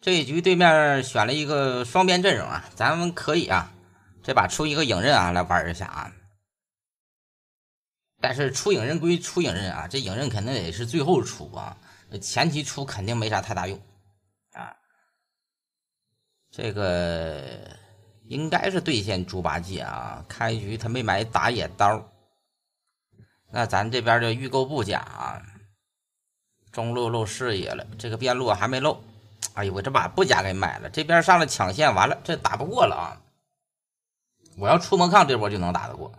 这一局对面选了一个双边阵容啊，咱们可以啊，这把出一个影刃啊来玩一下啊。但是出影刃归出影刃啊，这影刃肯定得是最后出啊，前期出肯定没啥太大用啊。这个应该是对线猪八戒啊，开局他没买打野刀，那咱这边的预购布甲啊。中路露视野了，这个边路还没露。哎呦我这把布甲给买了，这边上来抢线完了，这打不过了啊！我要出门抗这波就能打得过，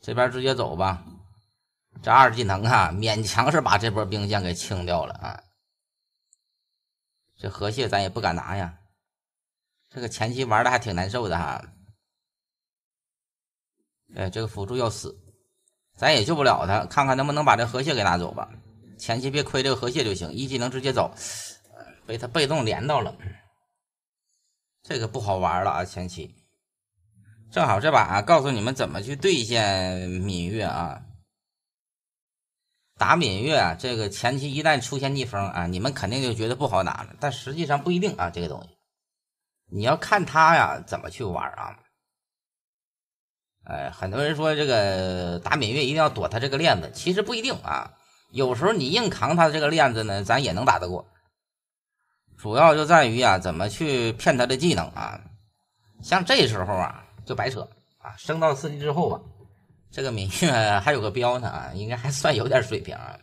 这边直接走吧。这二技能啊，勉强是把这波兵线给清掉了啊。这河蟹咱也不敢拿呀，这个前期玩的还挺难受的哈。哎，这个辅助要死，咱也救不了他，看看能不能把这河蟹给拿走吧。前期别亏这个河蟹就行，一技能直接走。被他被动连到了，这个不好玩了啊！前期正好这把啊，告诉你们怎么去兑现芈月啊。打芈月啊，这个前期一旦出现逆风啊，你们肯定就觉得不好打了，但实际上不一定啊。这个东西，你要看他呀怎么去玩啊。哎，很多人说这个打芈月一定要躲他这个链子，其实不一定啊。有时候你硬扛他这个链子呢，咱也能打得过。主要就在于啊，怎么去骗他的技能啊？像这时候啊，就白扯啊！升到四级之后吧，这个芈月还有个标呢啊，应该还算有点水平。啊。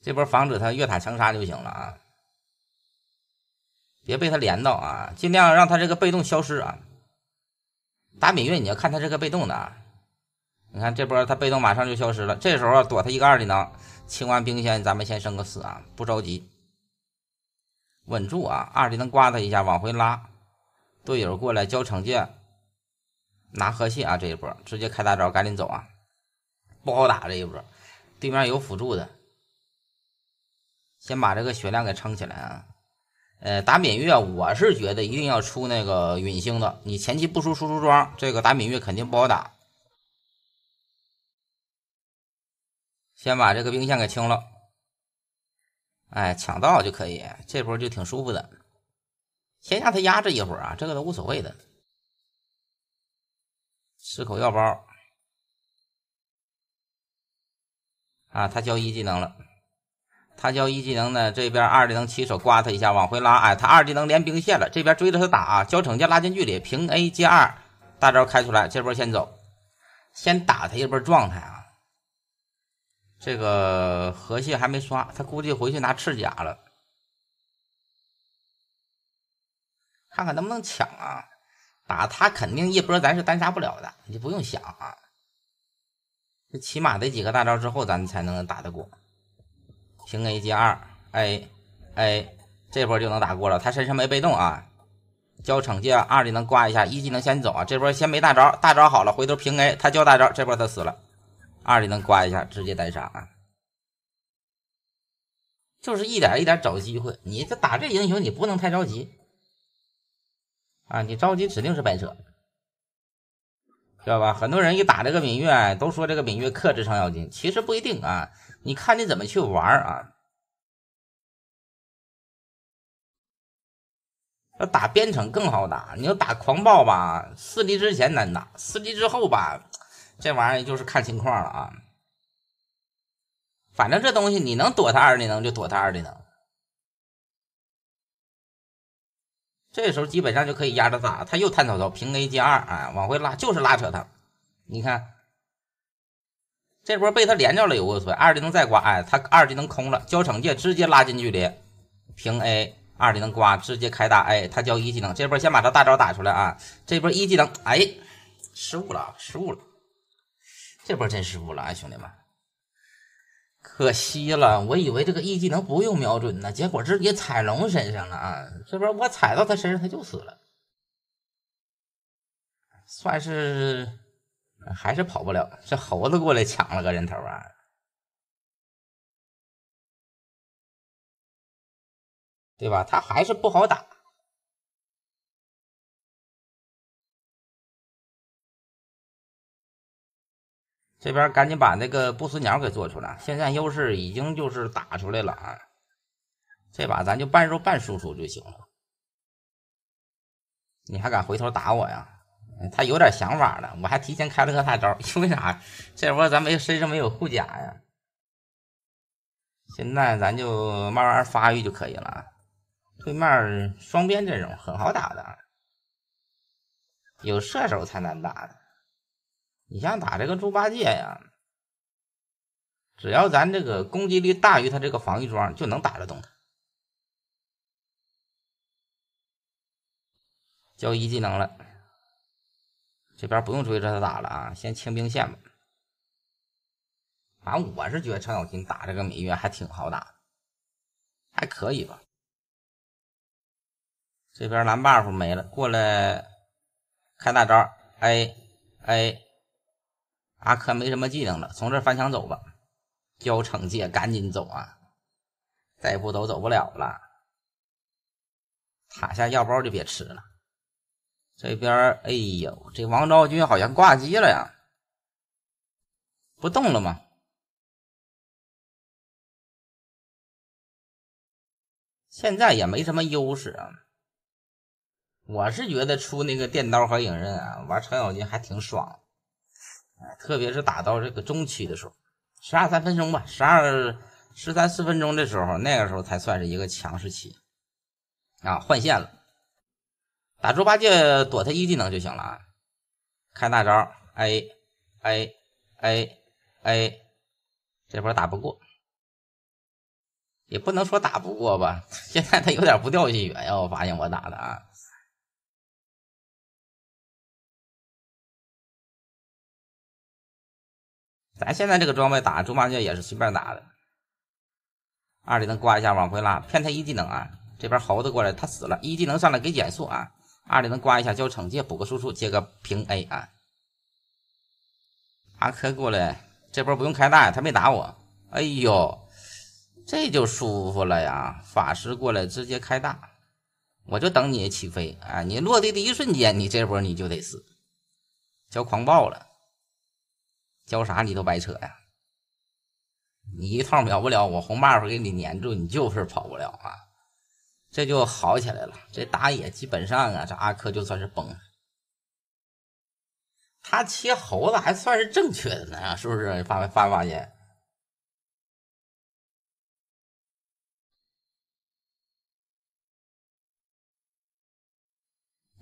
这波防止他越塔强杀就行了啊，别被他连到啊，尽量让他这个被动消失啊。打芈月你要看他这个被动的啊，你看这波他被动马上就消失了，这时候躲他一个二技能，清完兵线咱们先升个四啊，不着急。稳住啊！二技能刮他一下，往回拉，队友过来交惩戒，拿河蟹啊！这一波直接开大招，赶紧走啊！不好打这一波，对面有辅助的，先把这个血量给撑起来啊！呃，打芈月，我是觉得一定要出那个陨星的，你前期不出输出装，这个打芈月肯定不好打。先把这个兵线给清了。哎，抢到就可以，这波就挺舒服的。先让他压制一会儿啊，这个都无所谓的。吃口药包。啊，他交一技能了，他交一技能呢，这边二技能起手刮他一下，往回拉。哎，他二技能连兵线了，这边追着他打啊，交惩戒拉近距离，平 A 接二大招开出来，这波先走，先打他一波状态啊。这个河蟹还没刷，他估计回去拿赤甲了，看看能不能抢啊！打他肯定一波咱是单杀不了的，你不用想啊，这起码得几个大招之后咱才能打得过。平 A 接二 A A，这波就能打过了。他身上没被动啊，交惩戒二技能挂一下，一技能先走啊。这波先没大招，大招好了回头平 A，他交大招，这波他死了。二里能刮一下，直接单杀啊！就是一点一点找机会。你这打这英雄，你不能太着急啊！你着急指定是白扯，知道吧？很多人一打这个芈月，都说这个芈月克制程咬金，其实不一定啊！你看你怎么去玩啊？要打边城更好打，你要打狂暴吧，四级之前难打，四级之后吧。这玩意儿就是看情况了啊，反正这东西你能躲他二技能就躲他二技能，这时候基本上就可以压着打。他又探头头平 A 接二，啊，往回拉就是拉扯他。你看，这波被他连着了，有个错。二技能再刮，哎，他二技能空了，交惩戒直接拉近距离，平 A，二技能刮直接开大，哎，他交一技能，这波先把他大招打出来啊，这波一技能，哎，失误了，失误了。这波真失误了啊，兄弟们！可惜了，我以为这个 e 技能不用瞄准呢，结果直接踩龙身上了啊！这波我踩到他身上他就死了，算是还是跑不了。这猴子过来抢了个人头啊，对吧？他还是不好打。这边赶紧把那个不死鸟给做出来，现在优势已经就是打出来了啊！这把咱就半肉半输出就行了。你还敢回头打我呀？他有点想法了，我还提前开了个大招，因为啥？这波咱没身上没有护甲呀。现在咱就慢慢发育就可以了。对面双边阵容很好打的，有射手才难打的。你像打这个猪八戒呀，只要咱这个攻击力大于他这个防御装，就能打得动他。交一技能了，这边不用追着他打了啊，先清兵线吧。反正我是觉得程咬金打这个芈月还挺好打，还可以吧。这边蓝 buff 没了，过来开大招，A A。阿珂没什么技能了，从这翻墙走吧。交惩戒，赶紧走啊！再不走走不了了。塔下药包就别吃了。这边，哎呦，这王昭君好像挂机了呀，不动了吗？现在也没什么优势啊。我是觉得出那个电刀和影刃啊，玩程咬金还挺爽。哎，特别是打到这个中期的时候，十二三分钟吧，十二十三四分钟的时候，那个时候才算是一个强势期啊！换线了，打猪八戒躲他一技能就行了啊！开大招，A A A A，这波打不过，也不能说打不过吧，现在他有点不掉血呀，我发现我打的啊。咱现在这个装备打猪八戒也是随便打的，二技能刮一下往回拉，骗他一技能啊！这边猴子过来，他死了，一技能上来给减速啊！二技能刮一下，交惩戒补个输出，接个平 A 啊！阿珂过来，这波不用开大，他没打我。哎呦，这就舒服了呀！法师过来直接开大，我就等你起飞啊！你落地的一瞬间，你这波你就得死，交狂暴了。教啥你都白扯呀！你一套秒不了，我红 buff 给你粘住，你就是跑不了啊！这就好起来了。这打野基本上啊，这阿轲就算是崩了。他切猴子还算是正确的呢，是不是？发发发现？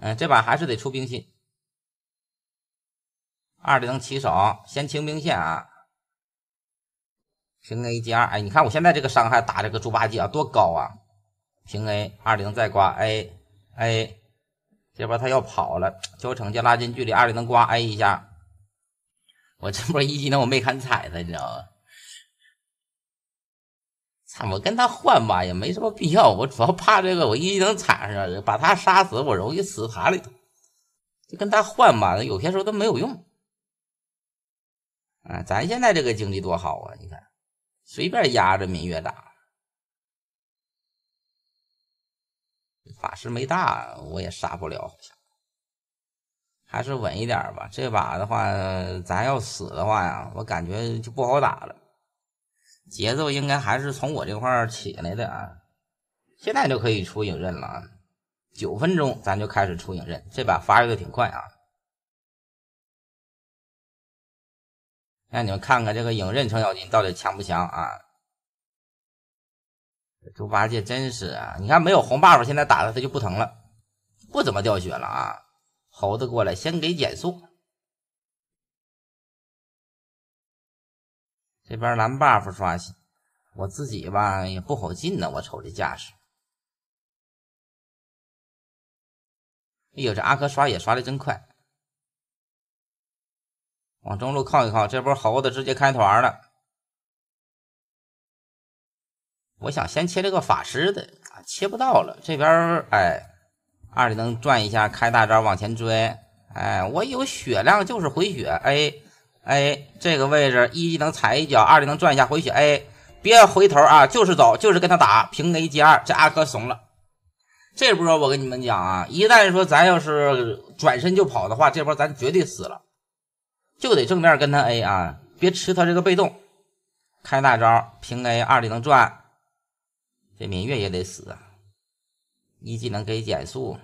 嗯，这把还是得出冰心。二技能起手，先清兵线啊。平 A 加二，哎，你看我现在这个伤害打这个猪八戒啊，多高啊！平 A，二零再刮 A A，这边他要跑了，交成就拉近距离，二技能刮 A 一下。我这波一技能我没砍彩他，你知道吗？操，我跟他换吧，也没什么必要。我主要怕这个，我一技能踩上，把他杀死，我容易死塔里头。就跟他换吧，有些时候都没有用。啊，咱现在这个经济多好啊！你看，随便压着芈月打，法师没大我也杀不了，好像还是稳一点吧。这把的话，咱要死的话呀，我感觉就不好打了。节奏应该还是从我这块起来的啊。现在就可以出影刃了啊，九分钟咱就开始出影刃，这把发育的挺快啊。让你们看看这个影刃程咬金到底强不强啊！猪八戒真是啊，你看没有红 buff，现在打他他就不疼了，不怎么掉血了啊！猴子过来先给减速，这边蓝 buff 刷新，我自己吧也不好进呢，我瞅这架势。哎呦，这阿珂刷野刷的真快。往中路靠一靠，这波猴子直接开团了。我想先切这个法师的啊，切不到了。这边哎，二技能转一下，开大招往前追。哎，我有血量就是回血，A A 这个位置一技能踩一脚，二技能转一下回血，A 别回头啊，就是走，就是跟他打平 A 接二，这阿珂怂了。这波我跟你们讲啊，一旦说咱要是转身就跑的话，这波咱绝对死了。就得正面跟他 A 啊，别吃他这个被动，开大招平 A 二技能转，这芈月也得死啊！一技能给减速，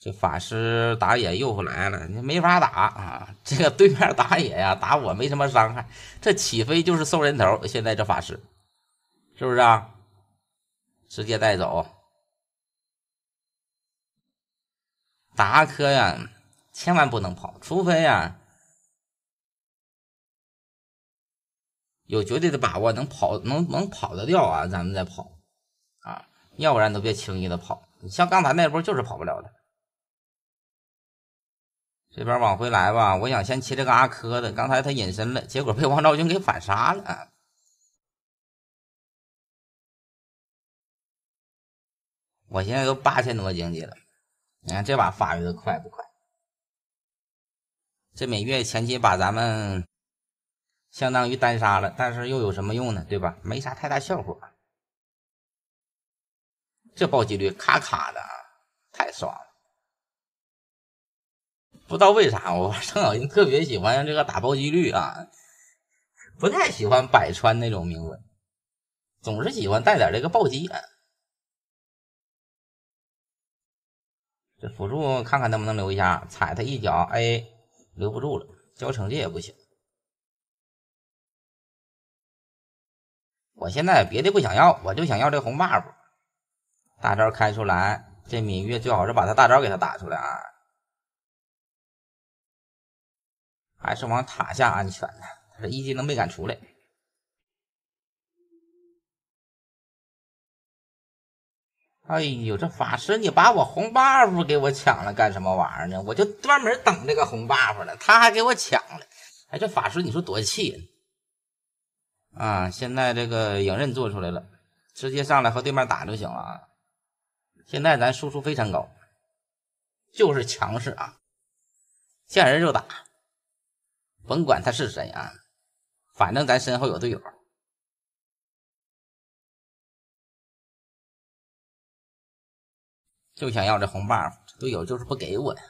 这法师打野又不来了，你没法打啊！这个对面打野呀，打我没什么伤害，这起飞就是送人头。现在这法师是不是啊？直接带走，达科呀！千万不能跑，除非呀有绝对的把握能跑能能跑得掉啊，咱们再跑啊，要不然都别轻易的跑。你像刚才那波就是跑不了的。这边往回来吧，我想先骑这个阿珂的，刚才他隐身了，结果被王昭君给反杀了。我现在都八千多经济了，你看这把发育的快不快？这每月前期把咱们相当于单杀了，但是又有什么用呢？对吧？没啥太大效果。这暴击率咔咔的，太爽了！不知道为啥我程小军特别喜欢这个打暴击率啊，不太喜欢百穿那种铭文，总是喜欢带点这个暴击这辅助看看能不能留一下，踩他一脚 A。留不住了，交成绩也不行。我现在别的不想要，我就想要这红 buff。大招开出来，这芈月最好是把他大招给他打出来啊，还是往塔下安全呢。他一技能没敢出来。哎呦，这法师你把我红 buff 给我抢了干什么玩意儿呢？我就专门等这个红 buff 了，他还给我抢了。哎，这法师你说多气！人啊，现在这个影刃做出来了，直接上来和对面打就行了。啊。现在咱输出非常高，就是强势啊，见人就打，甭管他是谁啊，反正咱身后有队友。就想要这红 buff，队友就是不给我呀。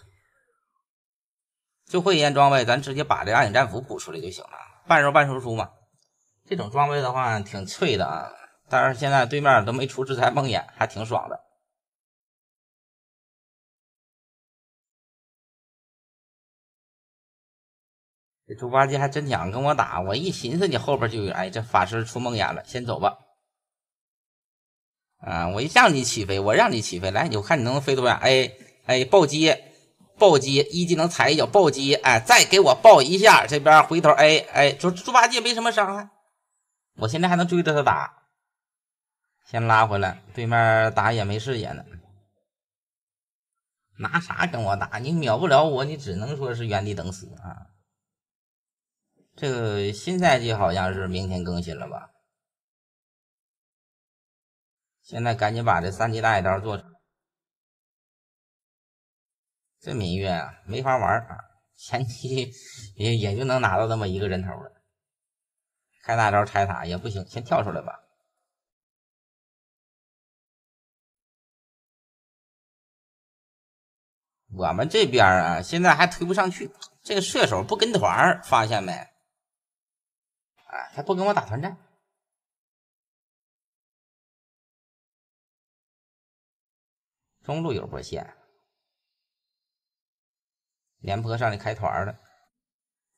就会一件装备，咱直接把这暗影战斧补出来就行了。半肉半输出嘛，这种装备的话挺脆的。啊，但是现在对面都没出制裁梦魇，还挺爽的。这猪八戒还真想跟我打，我一寻思，你后边就有，哎，这法师出梦魇了，先走吧。啊！我一让你起飞，我让你起飞，来，我看你能飞多远。哎哎，暴击，暴击，一技能踩一脚，暴击！哎，再给我暴一下。这边回头，哎哎，猪猪八戒没什么伤害，我现在还能追着他打。先拉回来，对面打野没视野呢，拿啥跟我打？你秒不了我，你只能说是原地等死啊。这个新赛季好像是明天更新了吧？现在赶紧把这三级大招做出这芈月啊，没法玩啊，前期 也也就能拿到那么一个人头了。开大招拆塔也不行，先跳出来吧。我们这边啊，现在还推不上去，这个射手不跟团发现没？啊，他不跟我打团战。中路有波线，廉颇上来开团了。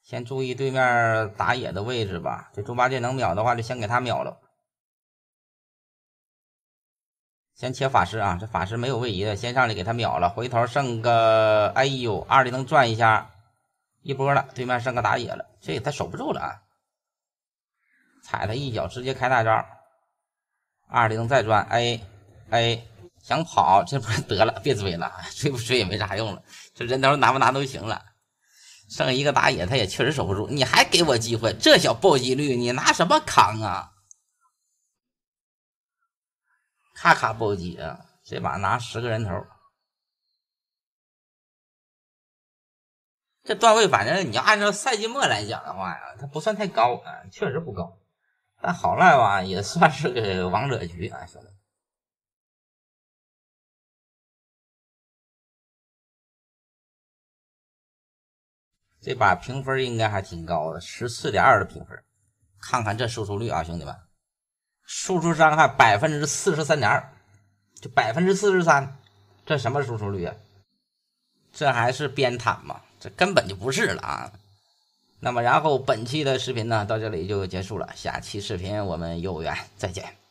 先注意对面打野的位置吧。这猪八戒能秒的话，就先给他秒了。先切法师啊，这法师没有位移的，先上去给他秒了。回头剩个，哎呦，二技能转一下，一波了。对面剩个打野了，这他守不住了啊！踩他一脚，直接开大招。二零再转 A A。想跑，这不是得了？别追了，追不追也没啥用了。这人头拿不拿都行了。剩一个打野，他也确实守不住。你还给我机会，这小暴击率，你拿什么扛啊？咔咔暴击啊！这把拿十个人头。这段位，反正你要按照赛季末来讲的话呀，它不算太高，啊，确实不高。但好赖吧，也算是个王者局啊，兄弟。这把评分应该还挺高的，十四点二的评分，看看这输出率啊，兄弟们，输出伤害百分之四十三点二，就百分之四十三，这什么输出率啊？这还是边坦吗？这根本就不是了啊！那么，然后本期的视频呢，到这里就结束了，下期视频我们有缘再见。